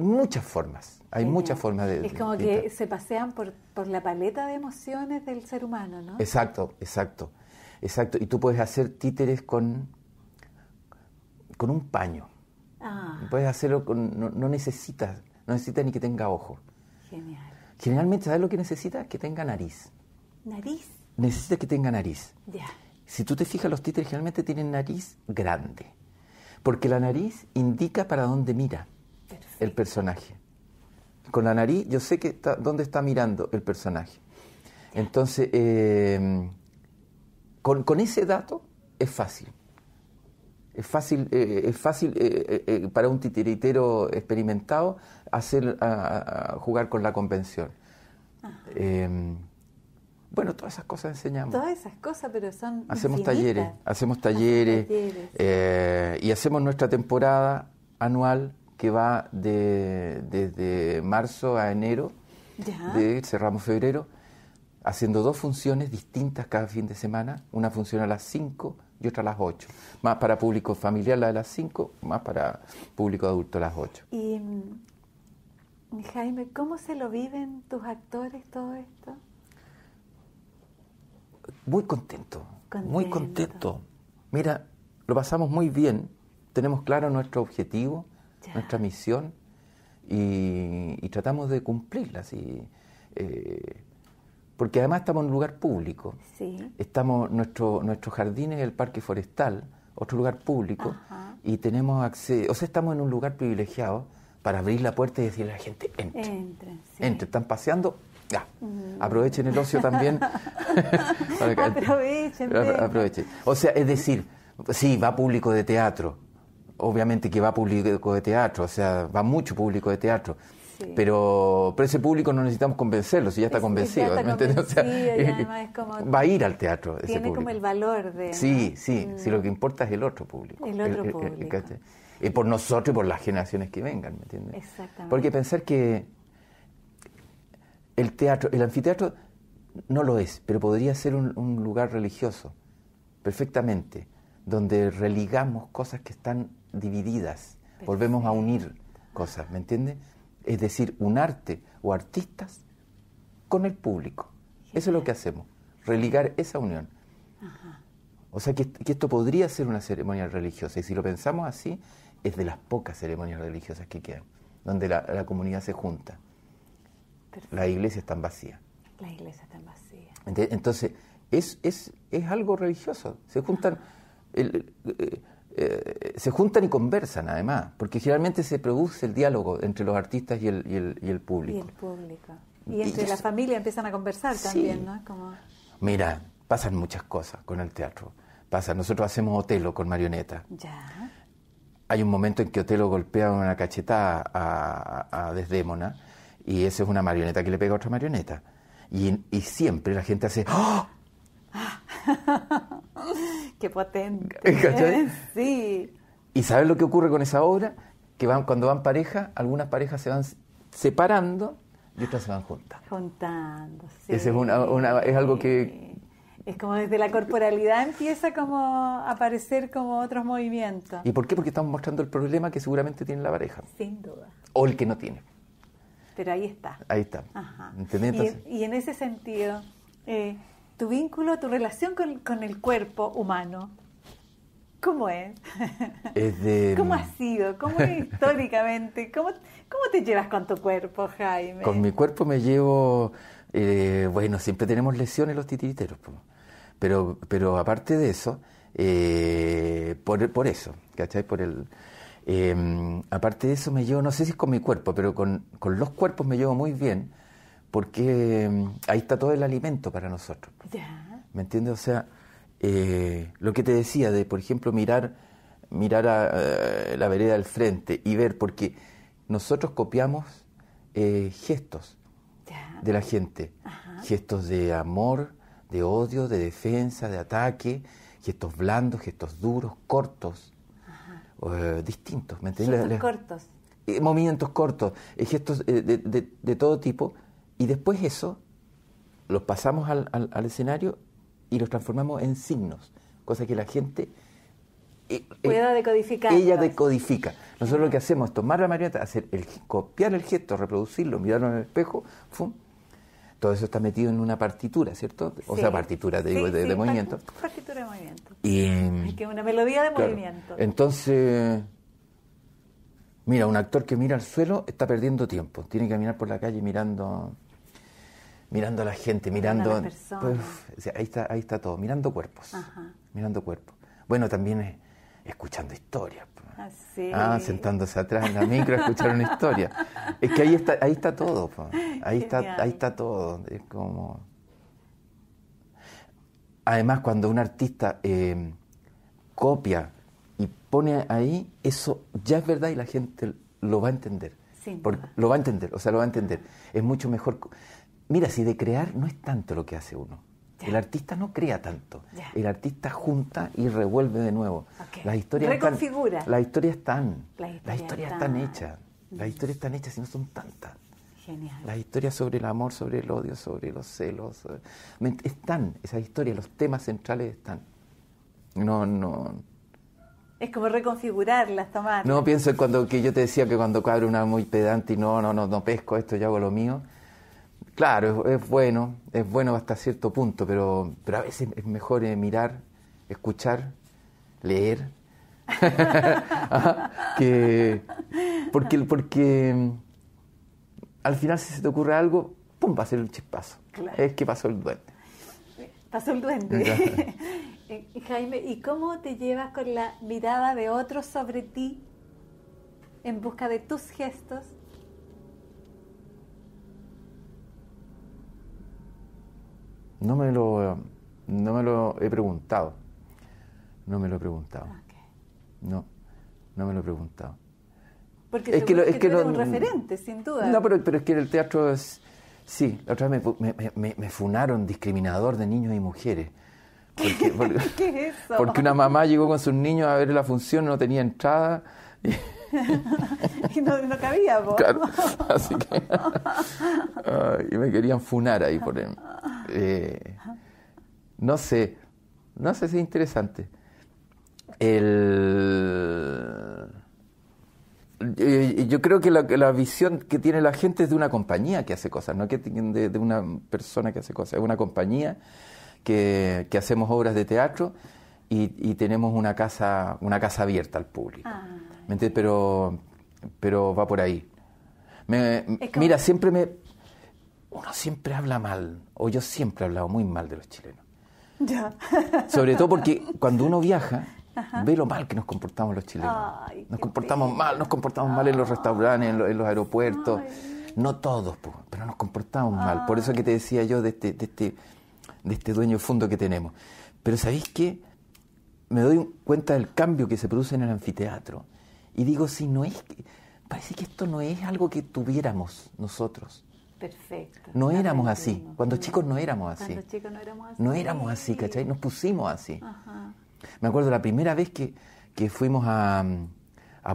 muchas formas, hay muchas formas de... Es como que se pasean por, por la paleta de emociones del ser humano, ¿no? Exacto, exacto, exacto. Y tú puedes hacer títeres con, con un paño Ah. Puedes hacerlo, no, necesitas, no necesita ni que tenga ojo. Genial. Generalmente, ¿sabes lo que necesita? Que tenga nariz. ¿Nariz? Necesita que tenga nariz. Ya. Si tú te fijas, los títeres generalmente tienen nariz grande, porque la nariz indica para dónde mira el personaje. Con la nariz yo sé que dónde está mirando el personaje. Entonces, eh, con ese dato es fácil. Es fácil, eh, es fácil eh, eh, para un titiritero experimentado hacer, jugar con la convención. Ah. Em, bueno, todas esas cosas enseñamos. Todas esas cosas, pero son. Hacemos talleres, hacemos talleres, y hacemos nuestra temporada anual que va de, desde marzo a enero, cerramos febrero, haciendo dos funciones distintas cada fin de semana, una función a las 5 y otra a las 8. Más para público familiar la de las 5, más para público adulto las 8. Y mm, Jaime, ¿cómo se lo viven tus actores todo esto? Muy contento, muy contento. Mira, lo pasamos muy bien, tenemos claro nuestro objetivo, nuestra misión y, tratamos de cumplirla. y... Eh, porque además estamos en un lugar público. Sí. Estamos, nuestro, nuestro jardín es el parque forestal, otro lugar público, y tenemos acceso, o sea, estamos en un lugar privilegiado para abrir la puerta y decirle a la gente, entre. Entre, están paseando, ya. Mm. Aprovechen el ocio también. aprovechen. aprovechen. O sea, es decir, sí, va público de teatro, obviamente que va público de teatro, o sea, va mucho público de teatro pero, pero, ese público no necesitamos convencerlo, si ya está convencido. va a ir al teatro. tiene como el valor de... Sí, sí, sí, mm. lo que importa es el otro público. El otro público. y por nosotros y por las generaciones que vengan, ¿me entiendes? Exactamente. Porque pensar que el teatro, el anfiteatro no lo es, pero podría ser un, lugar religioso, perfectamente, donde religamos cosas que están divididas, volvemos a unir cosas, ¿me entiendes? es decir, un arte o artistas con el público. Eso es lo que hacemos, religar esa unión. O sea que, esto podría ser una ceremonia religiosa, y si lo pensamos así, es de las pocas ceremonias religiosas que quedan, donde la, comunidad se junta. La iglesia está vacía. La iglesia está vacía. Entonces, es, algo religioso. Se juntan... Eh, se juntan y conversan además, porque generalmente se produce el diálogo entre los artistas y el, y el, público. Y el público. Y entre la familia empiezan a conversar también, ¿no? Mira, pasan muchas cosas con el teatro. Pasa, nosotros hacemos Otelo con marioneta. Ya. Hay un momento en que Otelo golpea una cachetada a, Desdémona y esa es una marioneta que le pega a otra marioneta. Y, y siempre la gente hace ¡Oh! Qué potente. Sí. ¿Y sabes lo que ocurre con esa obra? Que van, cuando van pareja, algunas parejas se van separando y otras se van juntas. Juntando, sí. Ese es, una, es algo que... Es como desde la corporalidad empieza como a aparecer como otros movimientos. ¿Y por qué? Porque estamos mostrando el problema que seguramente tiene la pareja. Sin duda. O el que no tiene. Pero ahí está. Ahí está. Y, en ese sentido, eh, tu vínculo, tu relación con, el cuerpo humano. ¿Cómo es? ¿Cómo mm, ha sido? ¿Cómo es históricamente? ¿Cómo, te llevas con tu cuerpo, Jaime? Con mi cuerpo me llevo... Eh, bueno, siempre tenemos lesiones los titiriteros, pero, pero aparte de eso, eh, por, por, eso, ¿cachai? Por el, em, aparte de eso me llevo, no sé si es con mi cuerpo, pero con, con los cuerpos me llevo muy bien, porque mm, ahí está todo el alimento para nosotros. ¿Me entiendes? O sea, eh, lo que te decía de, por ejemplo, mirar, mirar a, eh, la vereda al frente y ver, porque nosotros copiamos eh, gestos de la gente, gestos de amor, de odio, de defensa, de ataque, gestos blandos, gestos duros, cortos, distintos. ¿me entiendes? Gestos cortos. movimientos cortos, gestos de, de todo tipo y después eso los pasamos al, escenario y los transformamos en signos, cosa que la gente... Eh, eh, Pueda decodificar. Ella decodifica. Nosotros lo que hacemos es tomar la marioneta, hacer el, copiar el gesto, reproducirlo, mirarlo en el espejo, todo eso está metido en una partitura, ¿cierto? O sea, partitura, te digo, de, movimiento. Partitura de movimiento. es que una melodía de movimiento. Entonces, mira, un actor que mira al suelo está perdiendo tiempo. Tiene que caminar por la calle mirando mirando a la gente, mirando... ahí, está, ahí está todo, mirando cuerpos. Mirando cuerpos. Bueno, también es, eh, escuchando historias. Ah, ah, sentándose atrás en la micro a escuchar una historia. Es que ahí está, ahí está todo. Ahí está, ahí está todo. Es como... Además, cuando un artista eh, copia y pone ahí, eso ya es verdad y la gente lo va a entender. Sí, lo va a entender, o sea, lo va a entender. Es mucho mejor Mira, si de crear no es tanto lo que hace uno. El artista no crea tanto. El artista junta y revuelve de nuevo. Las historias Reconfigura. Están, las historias están. Las historias, hechas. Las historias están hechas y no son tantas. Genial. Las historias sobre el amor, sobre el odio, sobre los celos. Están, esas historias, los temas centrales están. No, no. Es como reconfigurarlas, tomar. No, pienso cuando que yo te decía que cuando cuadro una muy pedante y no, no, no, no pesco esto, yo hago lo mío Claro, es, bueno, es bueno hasta cierto punto, pero, pero a veces es mejor eh, mirar, escuchar, leer. porque, mm, al final si se te ocurre algo, ¡pum! va a ser un chispazo. Es que pasó el duende. Pasó el duende. Eh, eh, Jaime, ¿y cómo te llevas con la mirada de otros sobre ti en busca de tus gestos? No me lo, no me lo he preguntado. No me lo he preguntado. Ah, no, no me lo he preguntado. Porque es que, es un referente, sin duda. No, pero, pero, es que el teatro es... Sí, la otra vez me, me, me, funaron discriminador de niños y mujeres. Porque, ¿Qué es eso? porque una mamá llegó con sus niños a ver la función, no tenía entrada. Y... no, no cabía, y me querían funar ahí por él. Eh, no sé, no sé si es interesante. Eh, yo creo que la, visión que tiene la gente es de una compañía que hace cosas, no que de, de una persona que hace cosas, es una compañía que, hacemos obras de teatro y, tenemos una casa, una casa abierta al público. Ah. ¿Me Pero, pero va por ahí. mira, siempre me, uno siempre habla mal, o yo siempre he hablado muy mal de los chilenos. Ya. Sobre todo porque cuando uno viaja, ve lo mal que nos comportamos los chilenos. nos comportamos mal, nos comportamos mal en los restaurantes, en, los aeropuertos. No todos, pero nos comportamos mal. Por eso que te decía yo de este, de este, de este dueño fondo que tenemos. Pero ¿sabéis qué? Me doy cuenta del cambio que se produce en el anfiteatro. Y digo, si no es... Que, parece que esto no es algo que tuviéramos nosotros. Perfecto. No éramos así. Cuando chicos no éramos así. Cuando chicos no éramos así. No éramos así, ¿cachai? Nos pusimos así. Me acuerdo la primera vez que, fuimos a,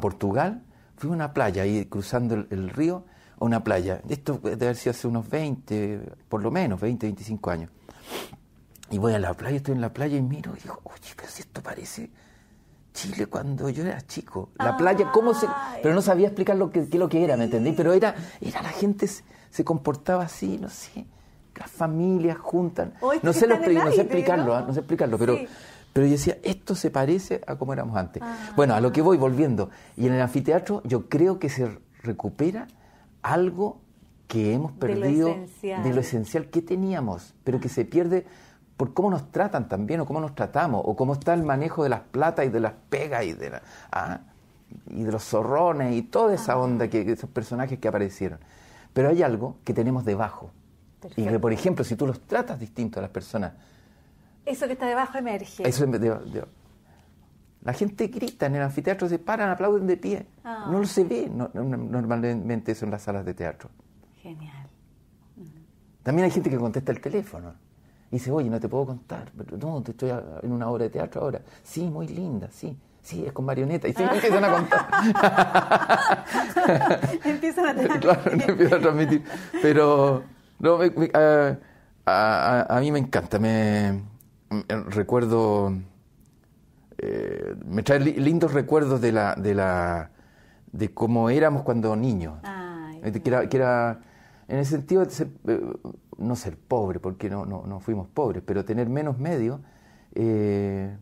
Portugal, fui a una playa, ahí cruzando el, río, a una playa. Esto debe haber sido hace unos 20, por lo menos, 20, 25 años. Y voy a la playa, estoy en la playa y miro y digo, oye, pero si esto parece Chile cuando yo era chico. La playa, ¿cómo se...? Pero no sabía explicar lo que, lo que era, ¿me entendí? Pero era, era la gente se comportaba así, no sé, las familias juntan. No sé, lo, sé, explicarlo, ¿ah? ¿no? sé explicarlo, pero, pero yo decía, esto se parece a como éramos antes. Ah. Bueno, a lo que voy volviendo. Y en el anfiteatro yo creo que se recupera algo que hemos perdido de lo esencial, que teníamos, pero que se pierde por cómo nos tratan también, o cómo nos tratamos, o cómo está el manejo de las platas y de las pegas y de, la, ¿ah? y los zorrones y toda esa onda, que esos personajes que aparecieron. Pero hay algo que tenemos debajo. Y que, por ejemplo, si tú los tratas distinto a las personas. Eso que está debajo emerge. la gente grita en el anfiteatro, se paran, aplauden de pie. Ah. No lo se ve normalmente eso en las salas de teatro. Genial. También hay gente que contesta el teléfono. Y dice, oye, no te puedo contar. No, estoy en una obra de teatro ahora. Sí, muy linda, sí. Sí, es con marioneta. Y sí, ah. empiezan a contar. empiezan a transmitir. Pero no, a, mí me encanta. Me, recuerdo. Eh, me trae lindos recuerdos de la, de la de cómo éramos cuando niños. que, era, en el sentido de eh, no ser pobre, porque no, no, fuimos pobres, pero tener menos medios eh,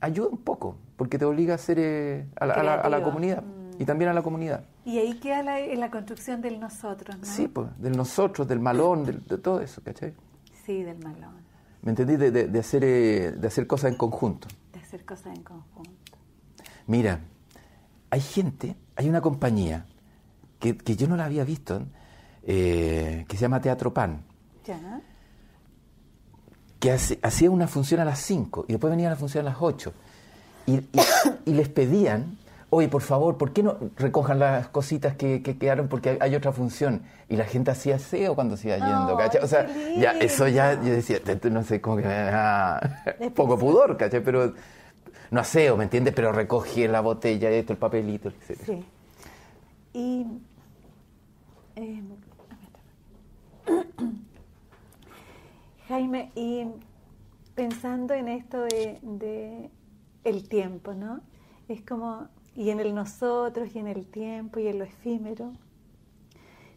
ayuda un poco porque te obliga a hacer... Eh, a, la, comunidad y mm. también a la comunidad. Y ahí queda la, eh, construcción del nosotros, Sí, pues, del nosotros, del malón, de todo eso, ¿cachai? Sí, del malón. ¿Me entendí? De, hacer, eh, de hacer cosas en conjunto. De hacer cosas en conjunto. Mira, hay gente, hay una compañía que, yo no la había visto, que se llama Teatro Pan. Ya. Que hacía una función a las 5 y después venía la función a las 8 y, les pedían, oye, por favor, ¿por qué no recojan las cositas que, quedaron? Porque hay, otra función. Y la gente hacía aseo cuando se iba yendo, ¿cachai? O sea, ya, eso ya, yo decía, no sé, como que me poco pudor, ¿cachai? Pero no aseo, ¿me entiendes? Pero recogí la botella, esto, el papelito, etc. Sí. Y... Em, Jaime, y pensando en esto de el tiempo, ¿no? Es como, y en el nosotros, y en el tiempo, y en lo efímero.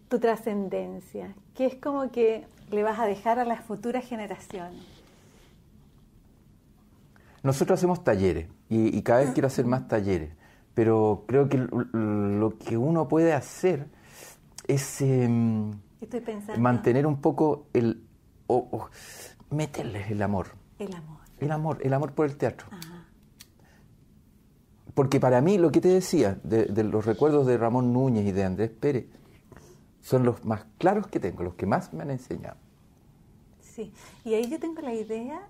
Tu trascendencia, que es como que le vas a dejar a las futuras generaciones. Nosotros hacemos talleres y, cada vez ah, quiero hacer más talleres, pero creo que lo que uno puede hacer es em, mantener un poco el... o meterles el amor. El amor. El amor, el amor por el teatro. Ah porque para mí lo que te decía de, los recuerdos de Ramón Núñez y de Andrés Pérez son los más claros que tengo, los que más me han enseñado. Sí, y ahí yo tengo la idea,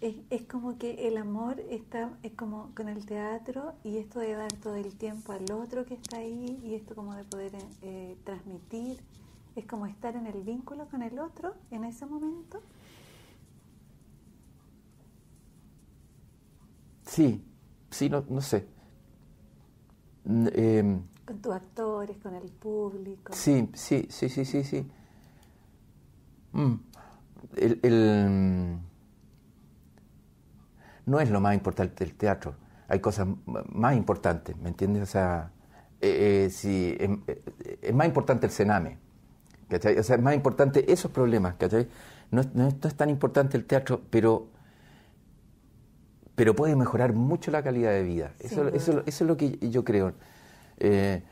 es, como que el amor está es como con el teatro y esto de dar todo el tiempo al otro que está ahí y esto como de poder eh, transmitir, es como estar en el vínculo con el otro en ese momento. Sí, sí, no, no sé. Em, con tus actores, con el público. Sí, sí, sí, sí, sí, sí. Mm. Mm, no es lo más importante del teatro. Hay cosas más importantes, ¿me entiendes? O sea, eh, eh, em, eh, es más importante el cename. ¿cachai? O sea, es más importante esos problemas, no es tan importante el teatro, pero pero puede mejorar mucho la calidad de vida. eso, es lo que yo creo. Eh,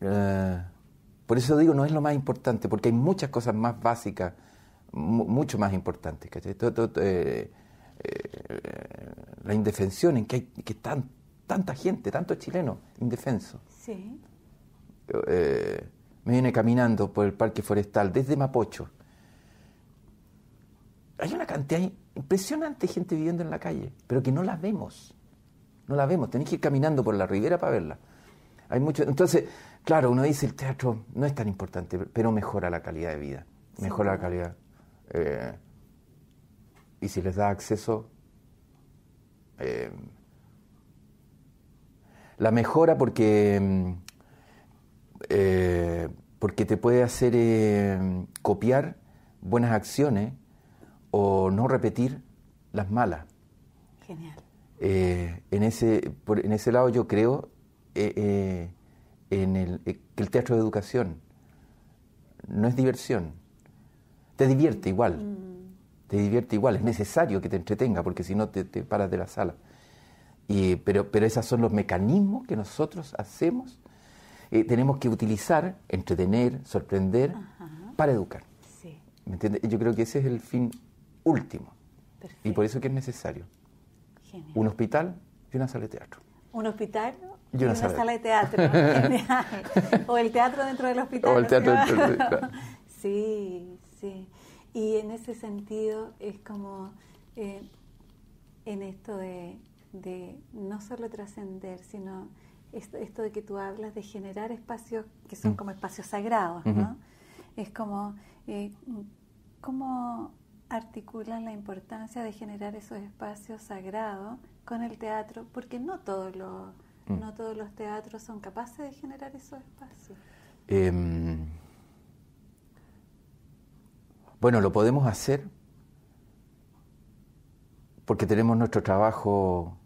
eh, por eso digo, no es lo más importante, porque hay muchas cosas más básicas, mucho más importantes. Eh, la indefensión en que hay que tanta gente, tantos chilenos indefenso. me viene caminando por el parque forestal desde Mapocho hay una cantidad impresionante de gente viviendo en la calle, pero que no las vemos. No las vemos, Tenéis que ir caminando por la ribera para verla. Hay mucho, entonces, claro, uno dice el teatro no es tan importante, pero mejora la calidad de vida, mejora la calidad. Eh, y si les da acceso, eh, la mejora porque, mm, eh, porque te puede hacer copiar buenas acciones o no repetir las malas. Genial. Eh, en, ese, en ese lado yo creo eh, eh, en el, que el teatro de educación no es diversión. Te divierte igual. Mm. Te divierte igual. Es necesario que te entretenga porque si no te, paras de la sala. pero, pero esos son los mecanismos que nosotros hacemos, tenemos que utilizar, entretener, sorprender, para educar. Yo creo que ese es el fin último. Y por eso que es necesario. Un hospital y una sala de teatro. Un hospital y una, sala. de teatro. o el teatro dentro del hospital. O el teatro dentro del hospital. Sí, sí. Y en ese sentido es como eh, en esto de, no solo trascender, sino esto, de que tú hablas de generar espacios que son mm. como espacios sagrados, ¿no? Es como, eh, ¿articulan la importancia de generar esos espacios sagrados con el teatro, porque no todos los, mm. no todos los teatros son capaces de generar esos espacios. Em, bueno, lo podemos hacer porque tenemos nuestro trabajo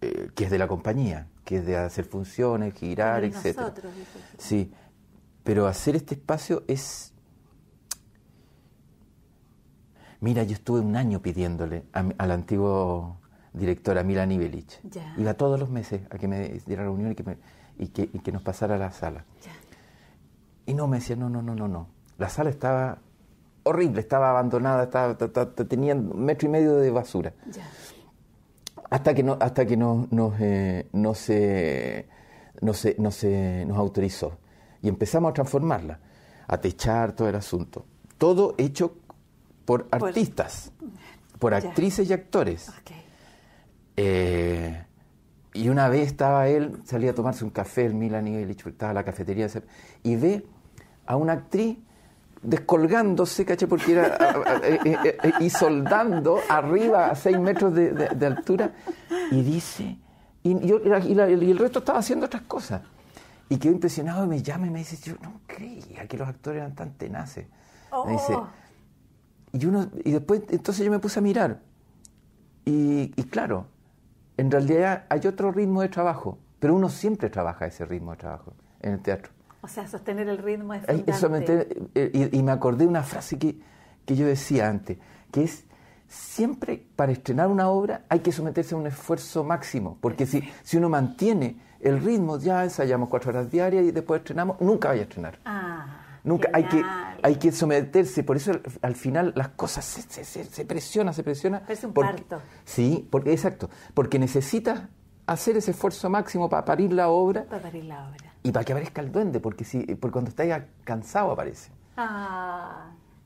eh, que es de la compañía, que es de hacer funciones, girar, etc. sí, pero hacer este espacio es Mira, yo estuve un año pidiéndole al antiguo director, a Milan Ibelich. Iba todos los meses a que me diera reunión y que, y que, nos pasara la sala. Y no, me decía, no, no, no, no, no. La sala estaba horrible, estaba abandonada, estaba, tenía un metro y medio de basura. Hasta que, no, hasta que nos, eh, no se, nos autorizó. Y empezamos a transformarla, a techar todo el asunto. Todo hecho por artistas, por actrices y actores. Eh, y una vez estaba él, salía a tomarse un café, el Milan Ibelich, estaba en la cafetería, y ve a una actriz descolgándose, caché, porque era eh, eh, y soldando arriba a seis metros de, altura, y dice, y, el resto estaba haciendo otras cosas. Y quedó impresionado y me llama y me dice, yo no creía que los actores eran tan tenaces. Me dice, oh y, uno, y después, entonces yo me puse a mirar. Y, claro, en realidad hay otro ritmo de trabajo, pero uno siempre trabaja ese ritmo de trabajo en el teatro. O sea, sostener el ritmo es eh, y, me acordé de una frase que, que, yo decía antes, que es, siempre para estrenar una obra hay que someterse a un esfuerzo máximo, porque si, si uno mantiene el ritmo, ya ensayamos cuatro horas diarias y después estrenamos, nunca vaya a estrenar. Ah. Nunca hay que, hay que someterse, por eso al final las cosas se, se, presiona, se presiona. es un porque, parto. Sí, porque, exacto, porque necesitas hacer ese esfuerzo máximo para parir la obra. Para parir la obra. Y para que aparezca el duende, porque, si, ah, cuando estás cansado aparece.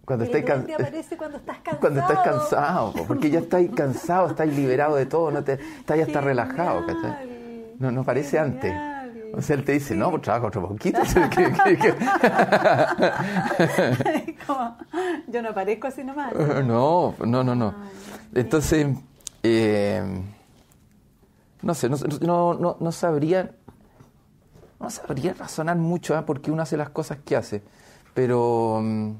Cuando estás cansado. aparece cuando estás cansado. Cuando cansado, porque ya estás cansado, estás liberado de todo, no te, estás ya está relajado, No, no aparece antes. O sea, él te dice, no, pues trabaja otro poquito. yo no parezco así nomás. No, no, no, no. Entonces, eh, no sé, no, no, no, sabría, no sabría razonar mucho ¿eh? porque uno hace las cosas que hace, pero em,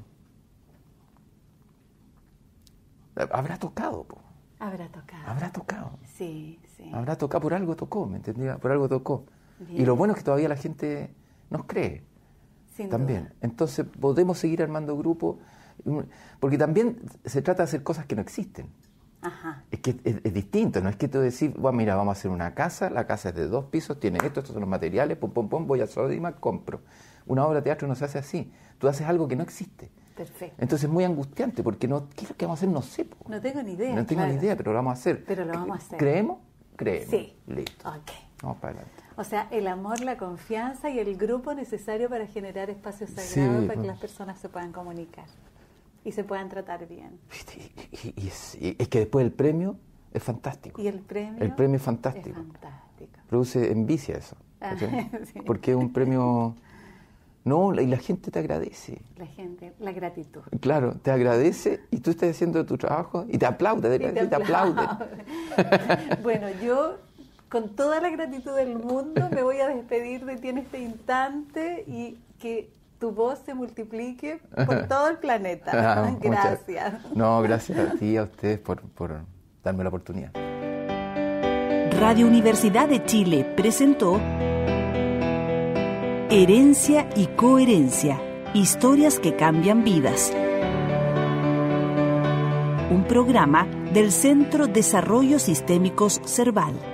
habrá tocado. Po? Habrá tocado. Habrá tocado. Sí, sí. Habrá tocado, por algo tocó, ¿me entendía? Por algo tocó. Y lo bueno es que todavía la gente nos cree. también. Entonces podemos seguir armando grupos, mm, porque también se trata de hacer cosas que no existen. Es que es, distinto, no es que tú decís, bueno, mira, vamos a hacer una casa, la casa es de dos pisos, tiene esto, estos son los materiales, pum, pum, pum, voy a Sodima, compro. Una obra de teatro no se hace así, tú haces algo que no existe. Perfecto. Entonces es muy angustiante, porque no, ¿qué es lo que vamos a hacer? No sé. No tengo ni idea. No tengo ni idea, pero lo vamos a hacer. Pero lo vamos a hacer. ¿Creemos? creemos. Sí. Listo. Okay. Vamos para O sea, el amor, la confianza y el grupo necesario para generar espacios sagrados para que las personas se puedan comunicar y se puedan tratar bien. Y, es que después el premio es fantástico. Y el premio. El premio es fantástico. Produce envidia eso. Ah, Porque es un premio no, y la gente te agradece. La gente, la gratitud. Claro, te agradece y tú estás haciendo tu trabajo y te aplaude, de te, aplaude. bueno, yo con toda la gratitud del mundo me voy a despedir de ti en este instante y que tu voz se multiplique por todo el planeta. Ah, gracias. no, gracias a ti, a ustedes por, por darme la oportunidad. Radio Universidad de Chile presentó Herencia y coherencia. Historias que cambian vidas. Un programa del Centro Desarrollo Sistémicos Cerval.